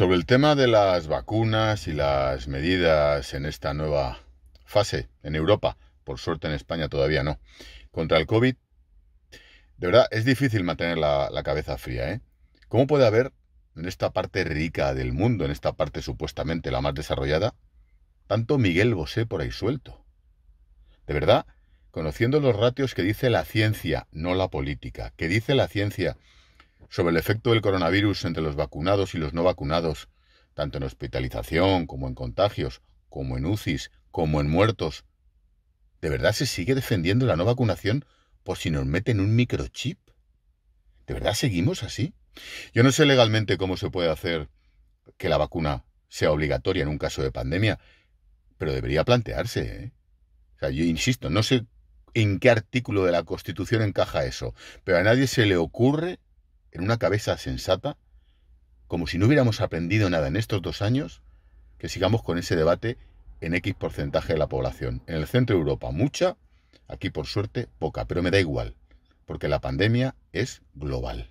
Sobre el tema de las vacunas y las medidas en esta nueva fase en Europa, por suerte en España todavía no, contra el COVID, de verdad es difícil mantener la, cabeza fría. ¿eh? ¿Cómo puede haber en esta parte rica del mundo, en esta parte supuestamente la más desarrollada, tanto Miguel Bosé por ahí suelto? De verdad, conociendo los ratios que dice la ciencia, no la política, que dice la ciencia sobre el efecto del coronavirus entre los vacunados y los no vacunados, tanto en hospitalización como en contagios, como en UCIs, como en muertos. ¿De verdad se sigue defendiendo la no vacunación por si nos meten un microchip? ¿De verdad seguimos así? Yo no sé legalmente cómo se puede hacer que la vacuna sea obligatoria en un caso de pandemia, pero debería plantearse. ¿eh? O sea, yo insisto, no sé en qué artículo de la Constitución encaja eso, pero a nadie se le ocurre en una cabeza sensata, como si no hubiéramos aprendido nada en estos dos años, que sigamos con ese debate en X porcentaje de la población. En el centro de Europa mucha, aquí por suerte poca, pero me da igual, porque la pandemia es global.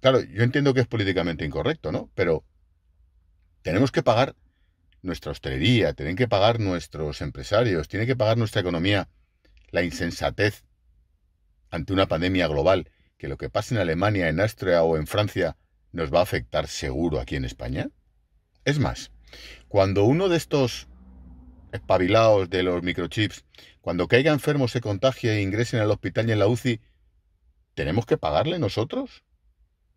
Claro, yo entiendo que es políticamente incorrecto, ¿no? Pero tenemos que pagar nuestra hostelería, tienen que pagar nuestros empresarios, tiene que pagar nuestra economía la insensatez ante una pandemia global que lo que pase en Alemania, en Austria o en Francia nos va a afectar seguro aquí en España? Es más, cuando uno de estos espabilados de los microchips, cuando caiga enfermo, se contagie e ingresen al hospital y en la UCI, ¿tenemos que pagarle nosotros?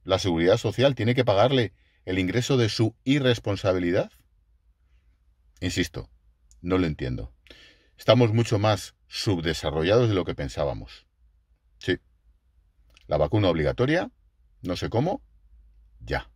¿La seguridad social tiene que pagarle el ingreso de su irresponsabilidad? Insisto, no lo entiendo. Estamos mucho más subdesarrollados de lo que pensábamos. Sí, la vacuna obligatoria, no sé cómo, ya.